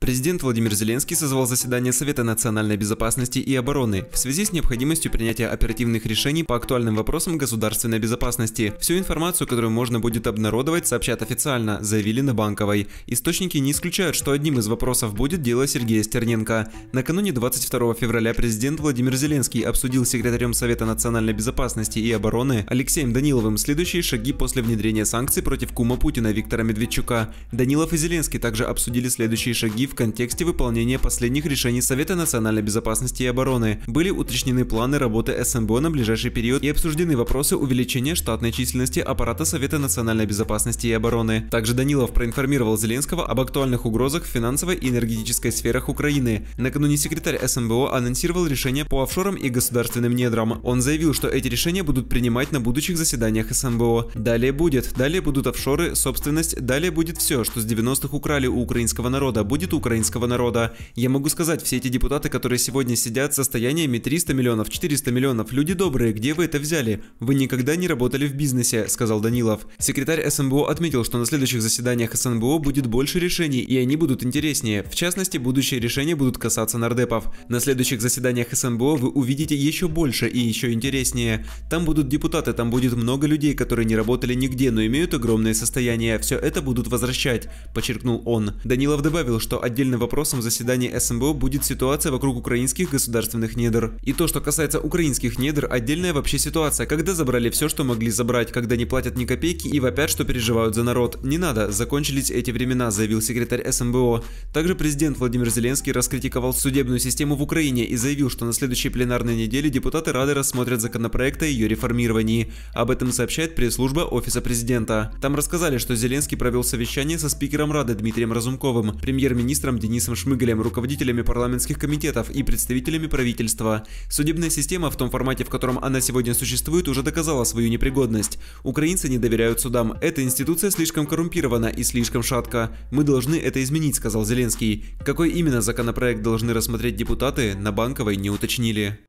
Президент Владимир Зеленский созвал заседание Совета национальной безопасности и обороны в связи с необходимостью принятия оперативных решений по актуальным вопросам государственной безопасности. Всю информацию, которую можно будет обнародовать, сообщат официально, заявили на Банковой. Источники не исключают, что одним из вопросов будет дело Сергея Стерненко. Накануне 22 февраля президент Владимир Зеленский обсудил с секретарем Совета национальной безопасности и обороны Алексеем Даниловым следующие шаги после внедрения санкций против кума Путина Виктора Медведчука. Данилов и Зеленский также обсудили следующие шаги в контексте выполнения последних решений Совета национальной безопасности и обороны. Были уточнены планы работы СНБО на ближайший период и обсуждены вопросы увеличения штатной численности аппарата Совета национальной безопасности и обороны. Также Данилов проинформировал Зеленского об актуальных угрозах в финансовой и энергетической сферах Украины. Накануне секретарь СНБО анонсировал решения по офшорам и государственным недрам. Он заявил, что эти решения будут принимать на будущих заседаниях СНБО. Далее будет, далее будут офшоры, собственность, далее будет все, что с 90-х украли у украинского народа, будет у украинского народа. Я могу сказать, все эти депутаты, которые сегодня сидят с состояниями 300 миллионов, 400 миллионов, люди добрые, где вы это взяли? Вы никогда не работали в бизнесе, сказал Данилов. Секретарь СНБО отметил, что на следующих заседаниях СНБО будет больше решений, и они будут интереснее. В частности, будущие решения будут касаться нардепов. На следующих заседаниях СНБО вы увидите еще больше и еще интереснее. Там будут депутаты, там будет много людей, которые не работали нигде, но имеют огромное состояние. Все это будут возвращать, подчеркнул он. Данилов добавил, что отдельным вопросом заседания СМБО будет ситуация вокруг украинских государственных недр. И то, что касается украинских недр, отдельная вообще ситуация, когда забрали все, что могли забрать, когда не платят ни копейки и вопят, что переживают за народ. Не надо, закончились эти времена, заявил секретарь СМБО. Также президент Владимир Зеленский раскритиковал судебную систему в Украине и заявил, что на следующей пленарной неделе депутаты Рады рассмотрят законопроект о ее реформировании. Об этом сообщает пресс-служба Офиса президента. Там рассказали, что Зеленский провел совещание со спикером Рады Дмитрием Разумковым, премьер-министром министром Денисом Шмыгалем, руководителями парламентских комитетов и представителями правительства. Судебная система в том формате, в котором она сегодня существует, уже доказала свою непригодность. Украинцы не доверяют судам. Эта институция слишком коррумпирована и слишком шатка. Мы должны это изменить, сказал Зеленский. Какой именно законопроект должны рассмотреть депутаты, на Банковой не уточнили.